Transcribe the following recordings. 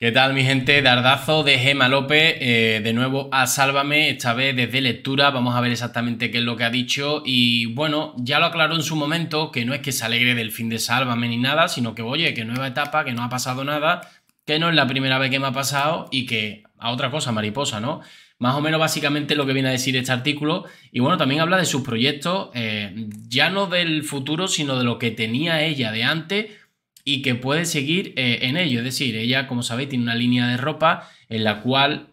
¿Qué tal mi gente? Dardazo de Gema López, eh, de nuevo a Sálvame, esta vez desde lectura, vamos a ver exactamente qué es lo que ha dicho y bueno, ya lo aclaró en su momento, que no es que se alegre del fin de Sálvame ni nada, sino que oye, que nueva etapa, que no ha pasado nada, que no es la primera vez que me ha pasado y que a otra cosa, mariposa, ¿no? Más o menos básicamente lo que viene a decir este artículo y bueno, también habla de sus proyectos, eh, ya no del futuro, sino de lo que tenía ella de antes y que puede seguir eh, en ello. Es decir, ella, como sabéis, tiene una línea de ropa en la cual,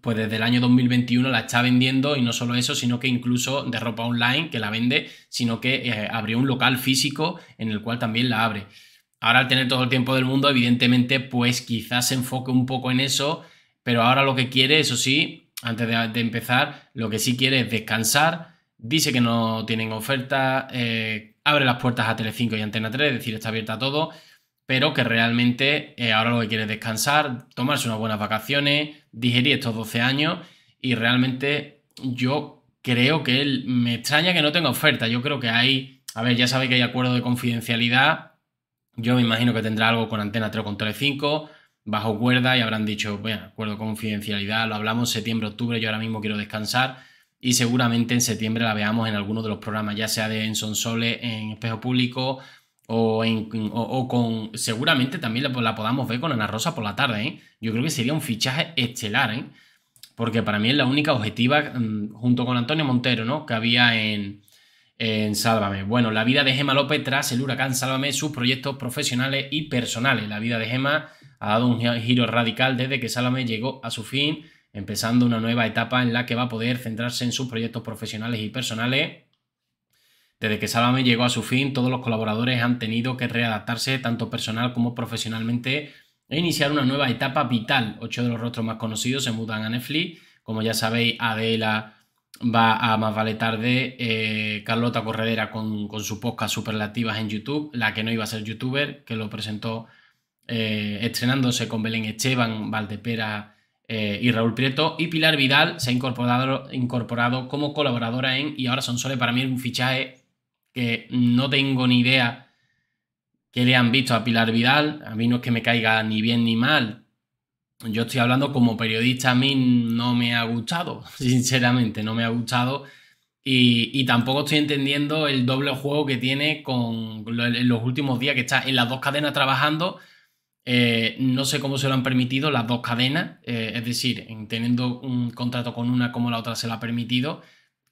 pues desde el año 2021 la está vendiendo y no solo eso, sino que incluso de ropa online que la vende, sino que eh, abrió un local físico en el cual también la abre. Ahora al tener todo el tiempo del mundo, evidentemente, pues quizás se enfoque un poco en eso, pero ahora lo que quiere, eso sí, antes de, empezar, lo que sí quiere es descansar. Dice que no tienen oferta, eh, abre las puertas a Tele5 y Antena 3, es decir, está abierta a todo, pero que realmente eh, ahora lo que quiere es descansar, tomarse unas buenas vacaciones, digerir estos 12 años y realmente yo creo que él, me extraña que no tenga oferta, yo creo que hay, a ver, ya sabe que hay acuerdo de confidencialidad, yo me imagino que tendrá algo con Antena 3 o con Tele5 bajo cuerda y habrán dicho, bueno, acuerdo de confidencialidad, lo hablamos septiembre, octubre, yo ahora mismo quiero descansar y seguramente en septiembre la veamos en alguno de los programas, ya sea de Sole, en Espejo Público o, en, o, con... Seguramente también la, podamos ver con Ana Rosa por la tarde, ¿eh? Yo creo que sería un fichaje estelar, ¿eh? Porque para mí es la única objetiva, mm, junto con Antonio Montero, ¿no? Que había en, en Sálvame. Bueno, la vida de Gema López tras el huracán Sálvame, sus proyectos profesionales y personales. La vida de Gema ha dado un giro radical desde que Sálvame llegó a su fin empezando una nueva etapa en la que va a poder centrarse en sus proyectos profesionales y personales. Desde que Sábame llegó a su fin, todos los colaboradores han tenido que readaptarse tanto personal como profesionalmente e iniciar una nueva etapa vital. Ocho de los rostros más conocidos se mudan a Netflix. Como ya sabéis, Adela va a Más Vale Tarde, eh, Carlota Corredera con, su podcast Superlativas en YouTube, la que no iba a ser youtuber, que lo presentó eh, estrenándose con Belén Esteban, Valdepera eh, y Raúl Prieto. Y Pilar Vidal se ha incorporado, incorporado como colaboradora en Y ahora son solo Para mí un fichaje que no tengo ni idea que le han visto a Pilar Vidal. A mí no es que me caiga ni bien ni mal. Yo estoy hablando como periodista, a mí no me ha gustado, sinceramente, no me ha gustado. Y, y tampoco estoy entendiendo el doble juego que tiene con los últimos días que está en las dos cadenas trabajando, eh, no sé cómo se lo han permitido las dos cadenas, eh, es decir, teniendo un contrato con una como la otra se lo ha permitido,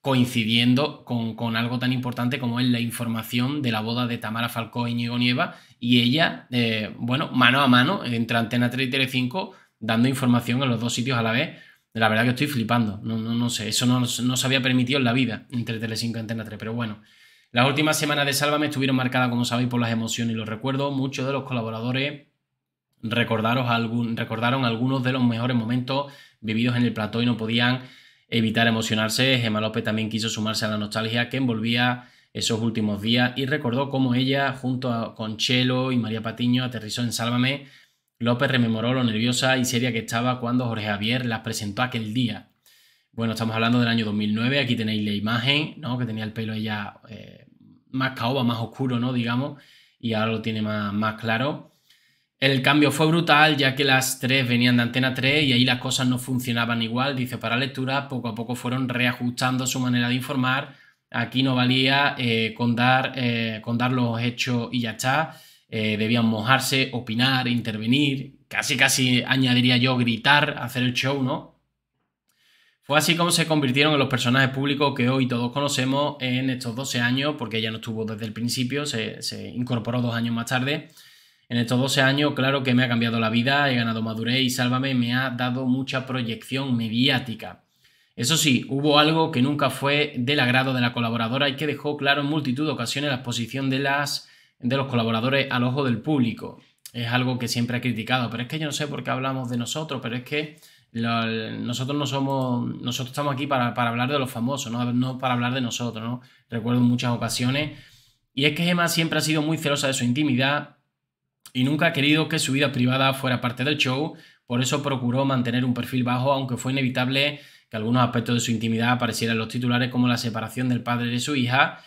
coincidiendo con, algo tan importante como es la información de la boda de Tamara Falcó y Íñigo Nieva y ella, eh, bueno, mano a mano, entre Antena 3 y Tele5, dando información en los dos sitios a la vez. La verdad que estoy flipando, no, no, sé, eso no, se había permitido en la vida entre Telecinco y Antena 3, pero bueno. Las últimas semanas de Sálvame estuvieron marcadas, como sabéis, por las emociones y los recuerdos. Muchos de los colaboradores algún, recordaron algunos de los mejores momentos vividos en el plató y no podían evitar emocionarse. Gemma López también quiso sumarse a la nostalgia que envolvía esos últimos días y recordó cómo ella, junto a, con Chelo y María Patiño, aterrizó en Sálvame. López rememoró lo nerviosa y seria que estaba cuando Jorge Javier las presentó aquel día. Bueno, estamos hablando del año 2009, aquí tenéis la imagen, ¿no? Que tenía el pelo ella eh, más caoba, más oscuro, ¿no? Digamos, y ahora lo tiene más, más claro. El cambio fue brutal, ya que las tres venían de Antena 3 y ahí las cosas no funcionaban igual. Dice, para lectura, poco a poco fueron reajustando su manera de informar. Aquí no valía eh, con, dar, eh, los hechos y ya está. Eh, debían mojarse, opinar, intervenir, casi casi añadiría yo gritar, hacer el show, ¿no? Fue así como se convirtieron en los personajes públicos que hoy todos conocemos en estos 12 años, porque ella no estuvo desde el principio, se incorporó dos años más tarde. En estos 12 años, claro que me ha cambiado la vida, he ganado madurez y sálvame, me ha dado mucha proyección mediática. Eso sí, hubo algo que nunca fue del agrado de la colaboradora y que dejó claro en multitud de ocasiones la exposición de, las, de los colaboradores al ojo del público. Es algo que siempre ha criticado, pero es que yo no sé por qué hablamos de nosotros, pero es que nosotros no somos, nosotros estamos aquí para, hablar de los famosos, ¿no? para hablar de nosotros, ¿no? Recuerdo muchas ocasiones. Y es que Gemma siempre ha sido muy celosa de su intimidad, y nunca ha querido que su vida privada fuera parte del show, por eso procuró mantener un perfil bajo, aunque fue inevitable que algunos aspectos de su intimidad aparecieran en los titulares, como la separación del padre de su hija.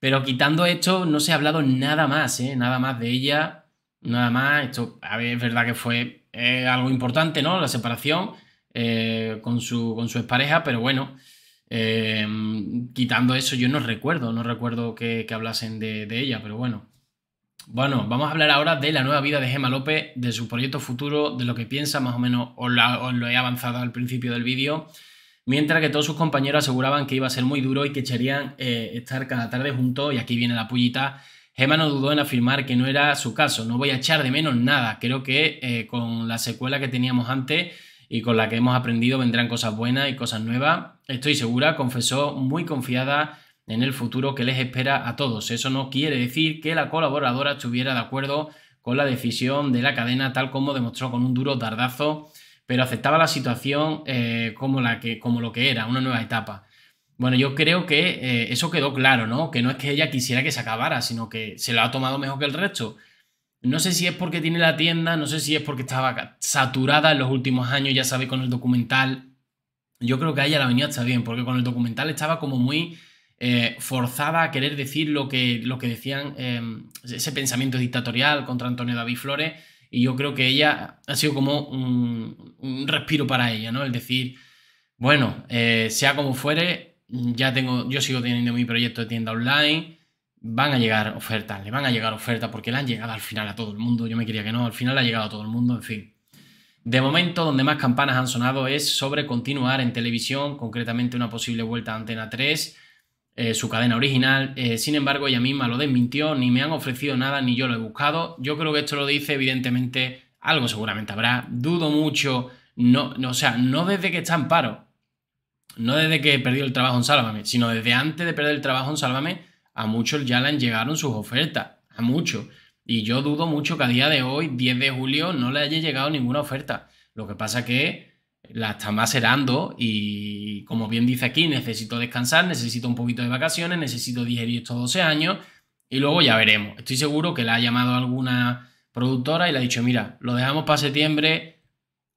Pero quitando esto, no se ha hablado nada más, ¿eh? nada más de ella, nada más. Esto, es verdad que fue eh, algo importante, ¿no? La separación eh, con, su, con su expareja, pero bueno, quitando eso, yo no recuerdo, no recuerdo que, hablasen de ella, pero bueno. Bueno, vamos a hablar ahora de la nueva vida de Gema López, de su proyecto futuro, de lo que piensa, más o menos os, lo he avanzado al principio del vídeo, mientras que todos sus compañeros aseguraban que iba a ser muy duro y que echarían eh, estar cada tarde juntos, y aquí viene la pullita. Gema no dudó en afirmar que no era su caso, no voy a echar de menos nada, creo que eh, con la secuela que teníamos antes y con la que hemos aprendido vendrán cosas buenas y cosas nuevas, estoy segura, confesó muy confiada en el futuro que les espera a todos. Eso no quiere decir que la colaboradora estuviera de acuerdo con la decisión de la cadena, tal como demostró con un duro tardazo, pero aceptaba la situación eh, como, la que, como lo que era, una nueva etapa. Bueno, yo creo que eh, eso quedó claro, ¿no? Que no es que ella quisiera que se acabara, sino que se la ha tomado mejor que el resto. No sé si es porque tiene la tienda, no sé si es porque estaba saturada en los últimos años, ya sabéis, con el documental. Yo creo que a ella la venía hasta bien, porque con el documental estaba como muy eh, forzada a querer decir lo que, lo que decían, em, ese pensamiento dictatorial contra Antonio David Flores. Y yo creo que ella ha sido como un, respiro para ella, ¿no? El decir, bueno, eh, sea como fuere, ya tengo, yo sigo teniendo mi proyecto de tienda online, van a llegar ofertas, le van a llegar ofertas porque le han llegado al final a todo el mundo. Yo me quería que no, al final le ha llegado a todo el mundo, en fin. De momento, donde más campanas han sonado es sobre continuar en televisión, concretamente una posible vuelta a Antena 3, eh, su cadena original. Eh, sin embargo, ella misma lo desmintió, ni me han ofrecido nada, ni yo lo he buscado. Yo creo que esto lo dice, evidentemente, algo seguramente habrá. Dudo mucho, no, no o sea, no desde que está en paro, no desde que he perdió el trabajo en Sálvame, sino desde antes de perder el trabajo en Sálvame, a muchos ya le han llegado sus ofertas, a muchos. Y yo dudo mucho que a día de hoy, 10 de julio, no le haya llegado ninguna oferta. Lo que pasa que la está macerando y como bien dice aquí, necesito descansar, necesito un poquito de vacaciones, necesito digerir estos 12 años y luego ya veremos. Estoy seguro que la ha llamado alguna productora y le ha dicho, mira, lo dejamos para septiembre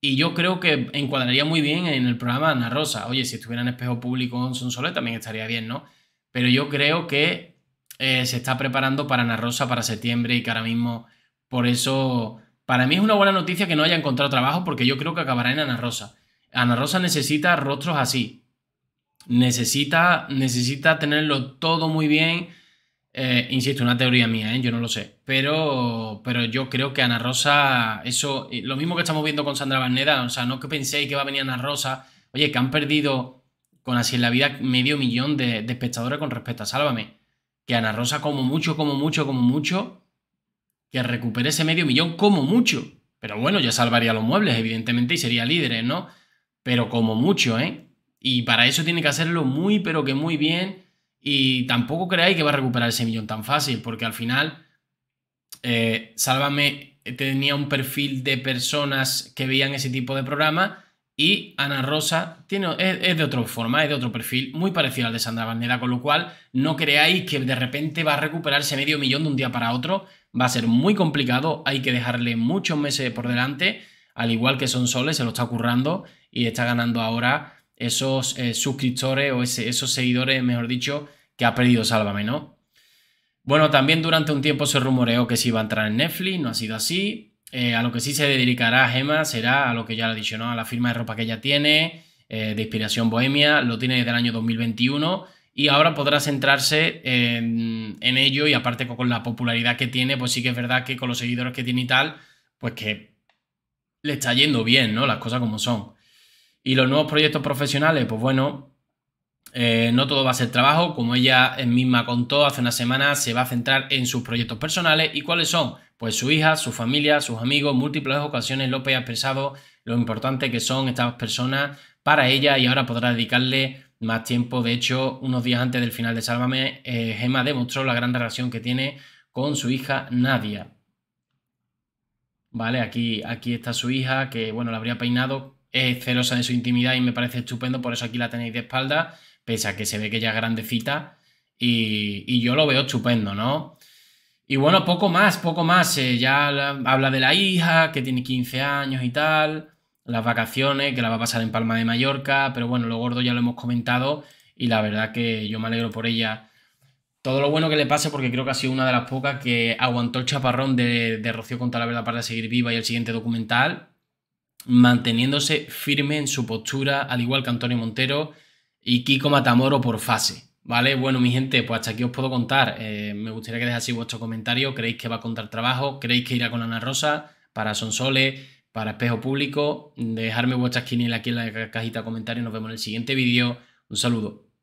y yo creo que encuadraría muy bien en el programa Ana Rosa. Oye, si estuviera en Espejo Público en Sonsole, también estaría bien, ¿no? Pero yo creo que eh, se está preparando para Ana Rosa para septiembre y que ahora mismo por eso... Para mí es una buena noticia que no haya encontrado trabajo porque yo creo que acabará en Ana Rosa. Ana Rosa necesita rostros así. Necesita, necesita tenerlo todo muy bien. Eh, insisto, una teoría mía, ¿eh? yo no lo sé. Pero, pero yo creo que Ana Rosa, eso, eh, lo mismo que estamos viendo con Sandra Barneda, o sea, no que penséis que va a venir Ana Rosa. Oye, que han perdido con así en la vida medio millón de, de espectadores con respecto a Sálvame. Que Ana Rosa, como mucho, como mucho, como mucho, que recupere ese medio millón, como mucho. Pero bueno, ya salvaría los muebles, evidentemente, y sería líder, ¿no? pero como mucho, ¿eh? Y para eso tiene que hacerlo muy, pero que muy bien. Y tampoco creáis que va a recuperar ese millón tan fácil, porque al final, eh, Sálvame eh, tenía un perfil de personas que veían ese tipo de programa, y Ana Rosa tiene, es, de otra forma, es de otro perfil, muy parecido al de Sandra Bandera, con lo cual no creáis que de repente va a recuperarse medio millón de un día para otro. Va a ser muy complicado, hay que dejarle muchos meses por delante al igual que Son Soles, se lo está currando y está ganando ahora esos eh, suscriptores o esos seguidores, mejor dicho, que ha perdido Sálvame, ¿no? Bueno, también durante un tiempo se rumoreó que se iba a entrar en Netflix, no ha sido así. Eh, a lo que sí se dedicará Gema será a lo que ya le ha dicho, ¿no? A la firma de ropa que ya tiene, eh, de inspiración bohemia, lo tiene desde el año 2021 y ahora podrá centrarse en, en ello y aparte con la popularidad que tiene, pues sí que es verdad que con los seguidores que tiene y tal, pues que le está yendo bien, ¿no? Las cosas como son. Y los nuevos proyectos profesionales, pues bueno, eh, no todo va a ser trabajo, como ella misma contó hace una semana, se va a centrar en sus proyectos personales. ¿Y cuáles son? Pues su hija, su familia, sus amigos, múltiples ocasiones López ha expresado lo importante que son estas personas para ella y ahora podrá dedicarle más tiempo. De hecho, unos días antes del final de Sálvame, eh, Gemma demostró la gran relación que tiene con su hija Nadia. ¿vale? Aquí, aquí está su hija, que bueno, la habría peinado, es celosa de su intimidad y me parece estupendo, por eso aquí la tenéis de espalda, pese a que se ve que ella es grandecita y, y yo lo veo estupendo, ¿no? Y bueno, poco más, poco más, eh, ya habla de la hija, que tiene 15 años y tal, las vacaciones, que la va a pasar en Palma de Mallorca, pero bueno, lo gordo ya lo hemos comentado y la verdad que yo me alegro por ella todo lo bueno que le pase, porque creo que ha sido una de las pocas que aguantó el chaparrón de, Rocío contra la verdad para seguir viva y el siguiente documental, manteniéndose firme en su postura, al igual que Antonio Montero y Kiko Matamoro por fase. Vale, bueno, mi gente, pues hasta aquí os puedo contar. Eh, me gustaría que dejáis vuestro comentario. ¿Creéis que va a contar trabajo? ¿Creéis que irá con Ana Rosa? Para Sonsole, para Espejo Público. Dejarme vuestra esquina aquí en la cajita de comentarios. Nos vemos en el siguiente vídeo. Un saludo.